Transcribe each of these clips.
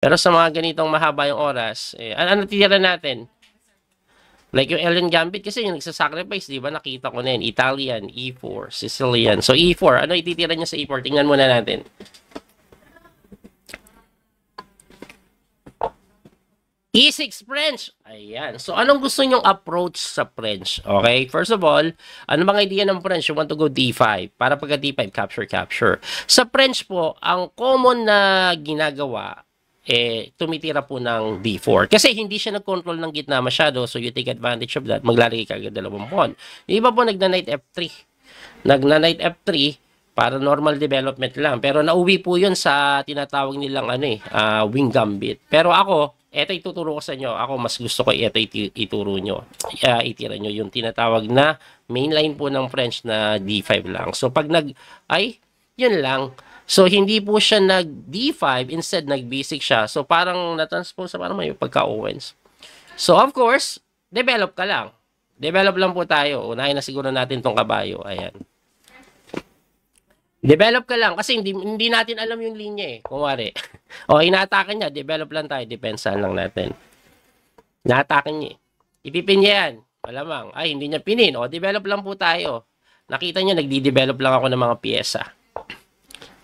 Pero sa mga ganitong mahaba yung oras, eh, ano natitira natin? Like yung Ellen Gambit kasi yung nagsasacrifice, di ba? Nakita ko na yun. Italian, E4, Sicilian. So E4, ano ititira niya sa E4? Tingnan muna natin. E6 French. Ayan. So, anong gusto nyong approach sa French? Okay? First of all, ano bang idea ng French? You want to go D5. Para pagka D5, capture, capture. Sa French po, ang common na ginagawa eh, tumitira po ng D4. Kasi hindi siya nag-control ng gitna masyado, so you take advantage of that, maglalagay ka agad dalawang pawn. Yung iba po nagna-knight F3. Nagna-knight F3, para normal development lang. Pero nauwi po yun sa tinatawag nilang ano eh, uh, wing gambit. Pero ako, eto ituturo ko sa inyo. Ako mas gusto ko eto it ituro nyo. Uh, itira nyo yung tinatawag na mainline po ng French na D5 lang. So pag nag, ay, yun lang. So, hindi po siya nag-D5, instead nag-B6 siya. So, parang na-transpose, parang may pagka-Owens. So, of course, develop ka lang. Develop lang po tayo. Unahin na siguro natin tong kabayo. Ayan. Develop ka lang kasi hindi, hindi natin alam yung linya eh. Kumwari. o, inaatake niya. Develop lang tayo. Depensa lang natin. Inaatake niya eh. Ipipin niya yan. Malamang. Ay, hindi niya pinin. O, develop lang po tayo. Nakita niya, nagdi-develop lang ako ng mga piyesa.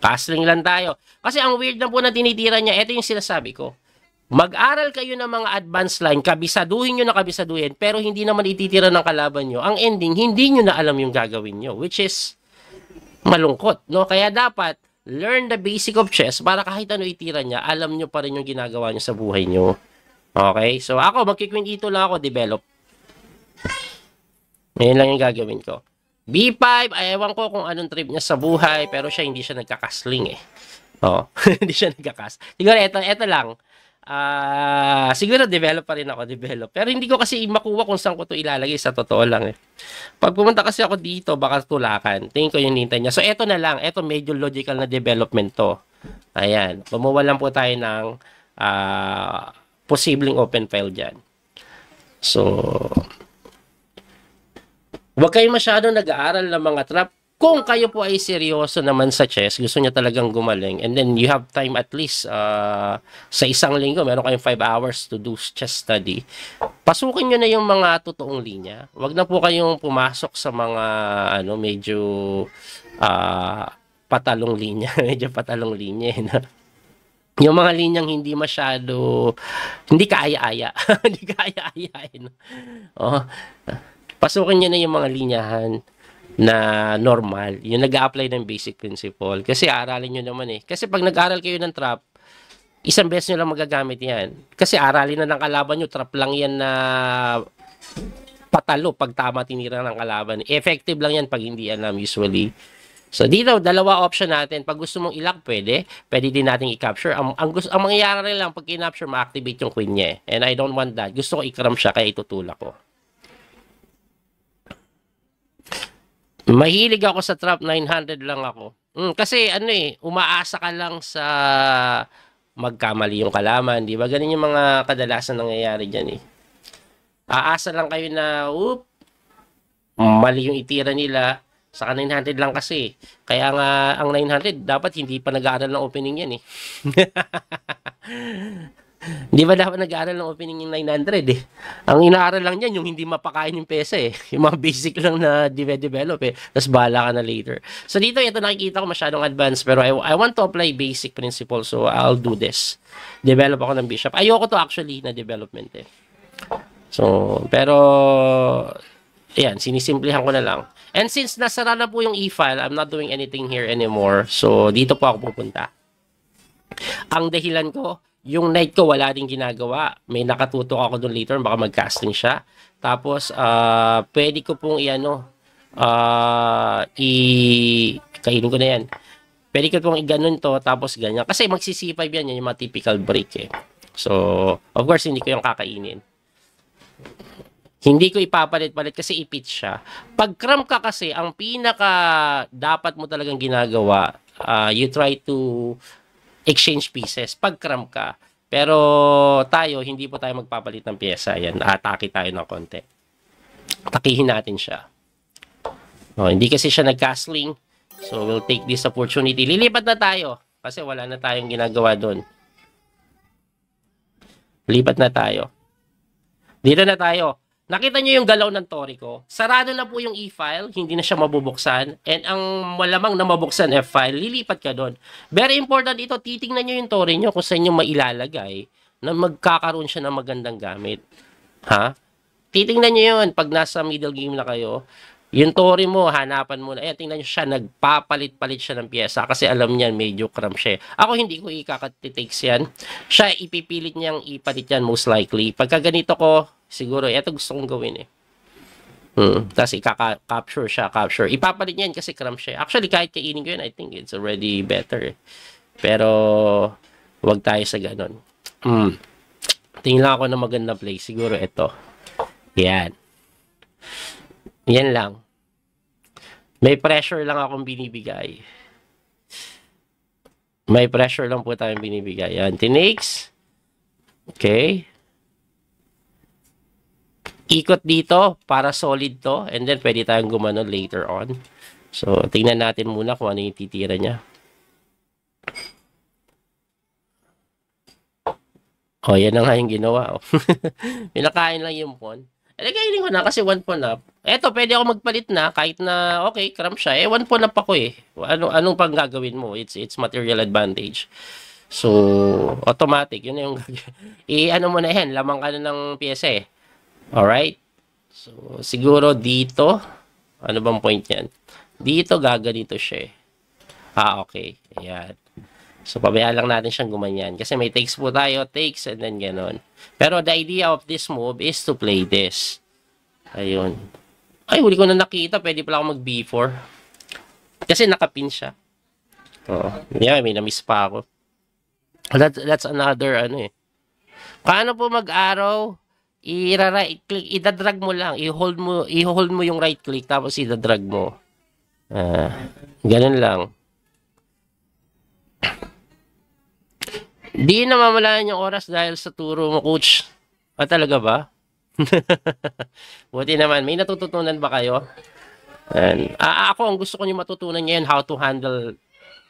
Castling lang tayo. Kasi ang weird na po na tinitira niya, ito yung sinasabi ko. Mag-aral kayo ng mga advanced line, kabisaduhin nyo na kabisaduhin, pero hindi naman ititira ng kalaban nyo. Ang ending, hindi nyo na alam yung gagawin nyo, which is malungkot. No? Kaya dapat, learn the basic of chess para kahit ano itira niya, alam nyo pa rin yung ginagawa nyo sa buhay nyo. Okay? So ako, magkikwin ito lang ako, develop. Ngayon lang yung gagawin ko. B5, ewan ko kung anong trip niya sa buhay, pero siya hindi siya nagkakasling eh. Oo, hindi siya nagkakas. Siguro ito, ito lang. Ah, uh, siguro develop pa rin ako, develop. Pero hindi ko kasi makuha kung saan ko to ilalagay sa totoo lang eh. Pag pumunta kasi ako dito, baka tulakan. Tingin ko yung nintay niya. So ito na lang, ito medyo logical na development to. Ayan, gumawa lang po tayo ng uh, posibleng open file diyan. So, Huwag kayong masyado nag-aaral ng mga trap. Kung kayo po ay seryoso naman sa chess, gusto niya talagang gumaling, and then you have time at least uh, sa isang linggo, meron kayong 5 hours to do chess study, pasukin niyo na yung mga totoong linya. Huwag na po kayong pumasok sa mga ano medyo uh, patalong linya, medyo patalong linya. Eh, yung mga linyang hindi masyado hindi kaya-aya hindi kaya-aya eh, oh Pasukin niya na yung mga linyahan na normal, yung nag apply ng basic principle. Kasi aralin nyo naman eh. Kasi pag nag-aral kayo ng trap, isang beses nyo lang magagamit yan. Kasi aralin na ng kalaban nyo, trap lang yan na patalo pag tama tinira ng kalaban. Effective lang yan pag hindi alam usually. So dito, dalawa option natin. Pag gusto mong ilock, pwede. Pwede din natin i-capture. Ang, ang, gusto, ang mangyayari lang pag i-capture, ma-activate yung queen niya. Eh. And I don't want that. Gusto ko i-cram siya, kaya itutulak ko. Mahilig ako sa trap 900 lang ako. Mm, kasi ano eh, umaasa ka lang sa magkamali yung kalaman, di ba? Ganun yung mga kadalasan nangyayari diyan eh. Aasa lang kayo na, oop, mali yung itira nila. sa 900 lang kasi. Eh. Kaya nga, ang 900, dapat hindi pa nag-aaral ng opening yan eh. Hindi ba dapat nag-aaral ng opening yung 900 eh? Ang inaaral lang niyan, yung hindi mapakain ng pesa eh. Yung mga basic lang na develop eh. Tapos bahala ka na later. So dito, ito nakikita ko masyadong advanced pero I, I want to apply basic principles so I'll do this. Develop ako ng bishop. Ayoko to actually na development eh. So, pero Ayan, sinisimplihan ko na lang. And since nasara na po yung e-file, I'm not doing anything here anymore. So, dito po ako pupunta. Ang dahilan ko, yung night ko wala ding ginagawa. May nakatutok ako doon later, baka mag-casting siya. Tapos uh, pwede ko pong iano uh, i kainin ko na yan. Pwede ko pong iganon to tapos ganyan. Kasi magsisipay yan, yan yung mga typical break eh. So, of course, hindi ko yung kakainin. Hindi ko ipapalit-palit kasi ipit siya. Pag cramp ka kasi, ang pinaka dapat mo talagang ginagawa, uh, you try to exchange pieces. Pag cram ka, pero tayo, hindi po tayo magpapalit ng pyesa. Ayan, atake tayo ng konti. Takihin natin siya. No, hindi kasi siya nag-castling. So, we'll take this opportunity. Lilipat na tayo. Kasi wala na tayong ginagawa doon. Lipat na tayo. Dito na tayo. Nakita niyo yung galaw ng tori ko. Sarado na po yung e-file, hindi na siya mabubuksan. And ang malamang na mabuksan e file lilipat ka doon. Very important ito, titingnan niyo yung tori niyo kung saan niyo mailalagay na magkakaroon siya ng magandang gamit. Ha? Titingnan niyo yun pag nasa middle game na kayo. Yung tori mo, hanapan mo na. Eh, tingnan nyo siya, nagpapalit-palit siya ng pyesa kasi alam niyan, medyo cramp siya. Ako hindi ko ikakatikes yan. Siya, ipipilit niyang ipalit yan most likely. Pagka ganito ko, siguro, eto gusto kong gawin eh. Hmm. Tapos ikaka-capture siya, capture. Ipapalit niyan kasi cramp siya. Actually, kahit kainin ko yan, I think it's already better. Eh. Pero, wag tayo sa ganon. Hmm. Tingnan ako ng maganda place. Siguro ito. Yan. Yan lang. May pressure lang akong binibigay. May pressure lang po tayong binibigay. Yan, tinakes. Okay. Ikot dito para solid to. And then, pwede tayong gumano later on. So, tingnan natin muna kung ano yung titira niya. O, yan na nga yung ginawa. Oh. Pinakain lang yung pon. Eh, kainin ko na kasi one pawn up. Eto, pwede ako magpalit na kahit na, okay, cramp siya. Eh, one pawn up ako eh. Ano, anong pang gagawin mo? It's, it's material advantage. So, automatic. Yun yung I, ano mo na yan, lamang ka na ng PSA. Eh. All right? So, siguro dito, ano bang point niyan? Dito gaganito siya eh. Ah, okay. Ayan. So, pabayaan lang natin siyang gumanyan. Kasi may takes po tayo, takes, and then ganun. Pero the idea of this move is to play this. Ayun. Ay, huli ko na nakita. Pwede pala ako mag B4. Kasi nakapin siya. Oo. Yeah, may na-miss pa ako. That, that's another, ano eh. Paano po mag-arrow? I-right click, idadrag mo lang. I-hold mo, i-hold mo yung right click, tapos idadrag mo. Ah, ganun lang. Di namamalayan yung oras dahil sa turo mo, coach. Ah, talaga ba? Buti naman. May natututunan ba kayo? And, ah, ah ako, ang gusto ko nyo matutunan ngayon, how to handle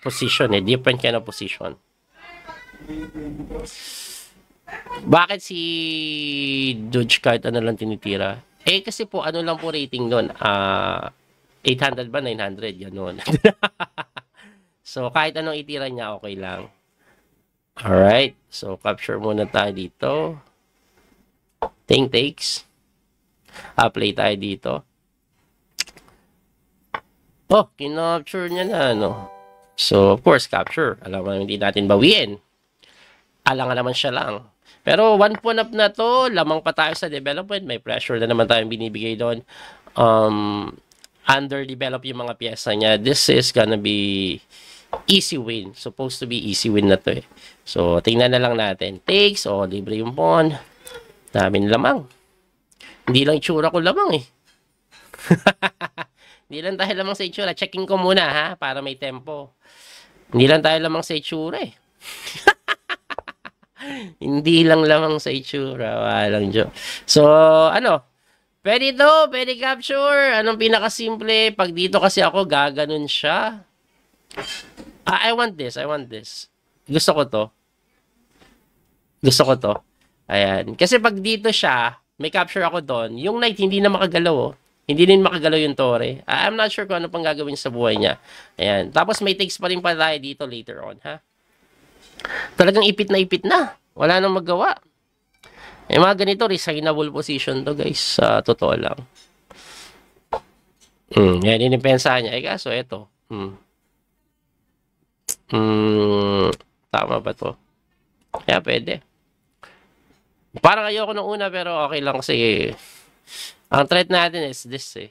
position, eh. Different kind of position. Bakit si Dodge kahit ano lang tinitira? Eh, kasi po, ano lang po rating nun? Ah, uh, 800 ba? 900? Ganun. so, kahit anong itira niya, okay lang. Alright. So, capture muna tayo dito. Think takes. Apply ah, tayo dito. Oh, kinapture niya na, ano. So, of course, capture. Alam mo naman, hindi natin bawiin. Alang naman siya lang. Pero, one point up na to, lamang pa tayo sa development. May pressure na naman tayong binibigay doon. Um, underdevelop yung mga pyesa niya. This is gonna be easy win. Supposed to be easy win na to eh. So, tingnan na lang natin. Takes, o, oh, libre yung pawn. Daming lamang. Hindi lang itsura ko lamang eh. Hindi lang tayo lamang sa itsura. Checking ko muna ha, para may tempo. Hindi lang tayo lamang sa itsura eh. Hindi lang lamang sa itsura. Walang joke. So, ano, Pwede to, pwede capture. Anong pinakasimple? Pag dito kasi ako, gaganon siya. I, ah, I want this, I want this. Gusto ko to. Gusto ko to. Ayan. Kasi pag dito siya, may capture ako doon, yung knight hindi na makagalaw. Oh. Hindi din makagalaw yung Torre. Ah, I'm not sure kung ano pang gagawin sa buhay niya. Ayan. Tapos may takes pa rin pa tayo dito later on, ha? Talagang ipit na ipit na. Wala nang magawa. Eh mga ganito, resignable position to, guys. Sa uh, totoo lang. Mm, Yan, inipensahan niya. Eh, kaso, eto. Hmm. Mm, tama ba to? Kaya pwede. Parang ayoko nung una pero okay lang kasi eh. ang threat natin is this eh.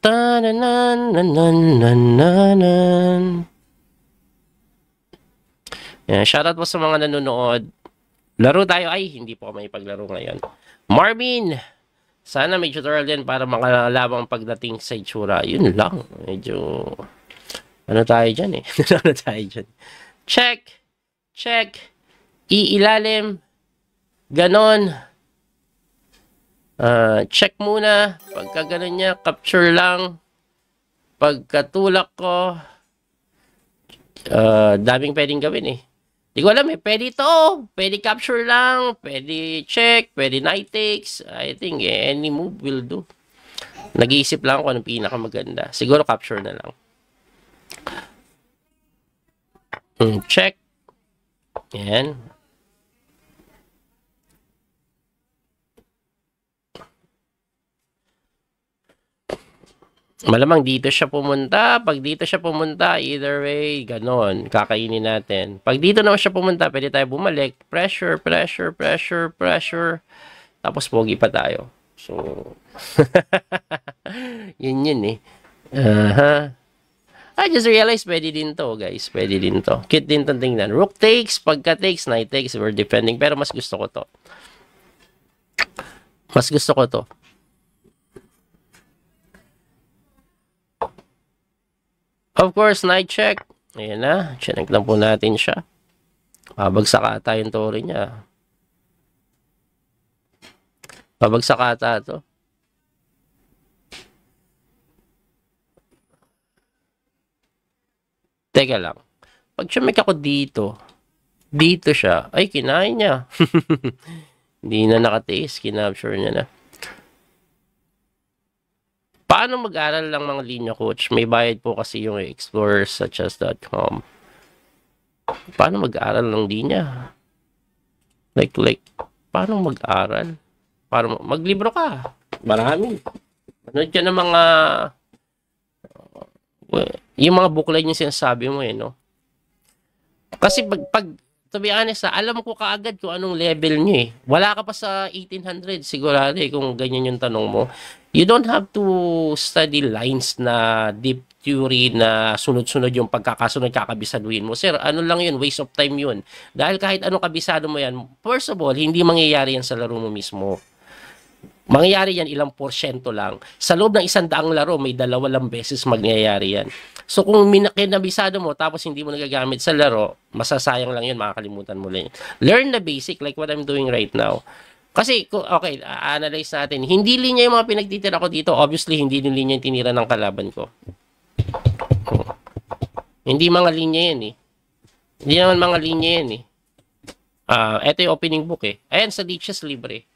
Ta-na-nan-nan-nan-nan-nan. Yan, shoutout po sa mga nanonood. Laro tayo. Ay, hindi po may paglaro ngayon. Marvin! Sana may tutorial din para makalabang pagdating sa itsura. Yun lang. Medyo... Ano tayo dyan eh? ano tayo dyan? Check! Check! Iilalim! Ganon! Uh, check muna. Pagka ganon niya, capture lang. Pagkatulak ko, uh, daming pwedeng gawin eh. Hindi ko alam eh. Pwede ito. Oh. Pwede capture lang. Pwede check. Pwede night takes. I think eh, any move will do. Nag-iisip lang ako anong pinakamaganda. Siguro capture na lang. Hmm, check. Yan. Malamang dito siya pumunta. Pag dito siya pumunta, either way, ganon. Kakainin natin. Pag dito naman siya pumunta, pwede tayo bumalik. Pressure, pressure, pressure, pressure. Tapos pogi pa tayo. So, yun yun eh. Uh -huh. I just realized pwede din to, guys. Pwede din to. Cute din tong tingnan. Rook takes, pagka takes, knight takes, we're defending. Pero mas gusto ko to. Mas gusto ko to. Of course, night check. Ayan na. Check lang po natin siya. Pabagsak tayo yung tori niya. Pabagsak ata ito. Teka lang. Pag sumik ako dito, dito siya. Ay, kinain niya. Hindi na nakataste. Kinapture niya na. Paano mag-aral lang mga linya, coach? May bayad po kasi yung explorers such Paano mag-aral ng linya? Like, like, paano mag-aral? Para maglibro ka. Marami. Ano ka ng mga uh, well, yung mga booklet yung sinasabi mo eh, no? Kasi pag, pag to be honest, ha, ah, alam ko kaagad kung anong level nyo eh. Wala ka pa sa 1800 sigurado eh, kung ganyan yung tanong mo. You don't have to study lines na deep theory na sunod-sunod yung pagkakasunod kakabisaduhin mo. Sir, ano lang yun, waste of time yun. Dahil kahit anong kabisado mo yan, first of all, hindi mangyayari yan sa laro mo mismo. Mangyayari yan ilang porsyento lang. Sa loob ng isang daang laro, may dalawalang beses mangyayari yan. So kung kinabisado mo tapos hindi mo nagagamit sa laro, masasayang lang yun, makakalimutan mo lang. Learn the basic like what I'm doing right now. Kasi, okay, analyze natin. Hindi linya yung mga pinagtitira ko dito. Obviously, hindi din linya yung tinira ng kalaban ko. Hindi mga linya yan eh. Hindi naman mga linya yan eh. Uh, ah, ito yung opening book eh. Ayan, sa Leeches Libre.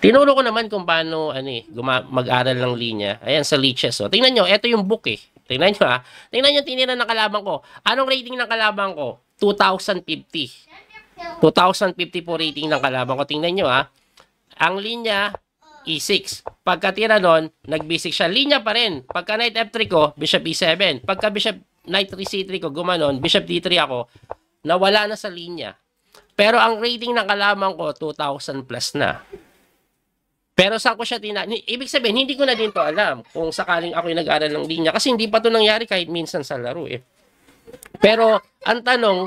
Tinuro ko naman kung paano ano eh, mag-aral ng linya. Ayan, sa Leeches. Oh. Tingnan nyo, ito yung book eh. Tingnan nyo ah. Tingnan nyo tinira ng kalaban ko. Anong rating ng kalaban ko? 2,050. 2054 rating ng kalaban ko. Tingnan nyo ha. Ang linya, E6. Pagkatira nun, nag-B6 siya. Linya pa rin. Pagka knight F3 ko, bishop E7. Pagka bishop knight 3 C3 ko, gumanon, bishop D3 ako, nawala na sa linya. Pero ang rating ng kalaban ko, 2,000 plus na. Pero saan ko siya tina... Ibig sabihin, hindi ko na din to alam kung sakaling ako yung nag-aral ng linya. Kasi hindi pa to nangyari kahit minsan sa laro eh. Pero ang tanong,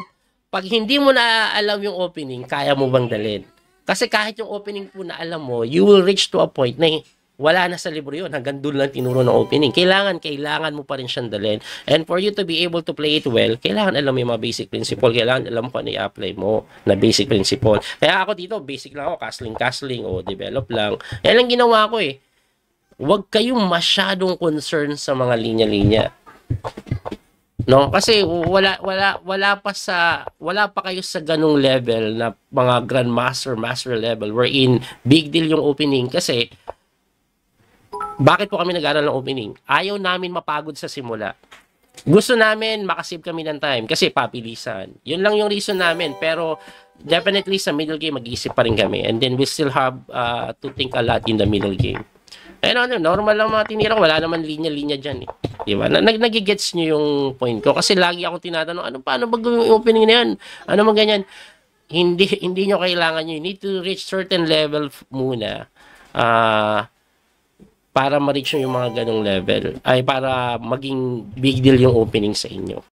pag hindi mo na alam yung opening, kaya mo bang dalhin? Kasi kahit yung opening po na alam mo, you will reach to a point na wala na sa libro yun. Hanggang doon lang tinuro ng opening. Kailangan, kailangan mo pa rin siyang dalhin. And for you to be able to play it well, kailangan alam mo yung mga basic principle. Kailangan alam mo ano i-apply mo na basic principle. Kaya ako dito, basic lang ako. Castling, castling, o develop lang. Yan ang ginawa ko eh. Huwag kayong masyadong concerned sa mga linya-linya. No, kasi wala wala wala pa sa wala pa kayo sa ganung level na mga grandmaster, master level wherein big deal yung opening kasi bakit po kami nag-aral ng opening? Ayaw namin mapagod sa simula. Gusto namin makasave kami ng time kasi papilisan. Yun lang yung reason namin pero definitely sa middle game mag-iisip pa rin kami and then we still have uh, to think a lot in the middle game. Ayun ano, normal lang mga tinira Wala naman linya-linya dyan eh. Di ba? Nag Nagigets nyo yung point ko. Kasi lagi ako tinatanong, ano, paano ba yung opening na yan? Ano man ganyan? Hindi, hindi nyo kailangan yun. You need to reach certain level muna. Ah... Uh, para ma-reach nyo yung mga ganong level. Ay, para maging big deal yung opening sa inyo.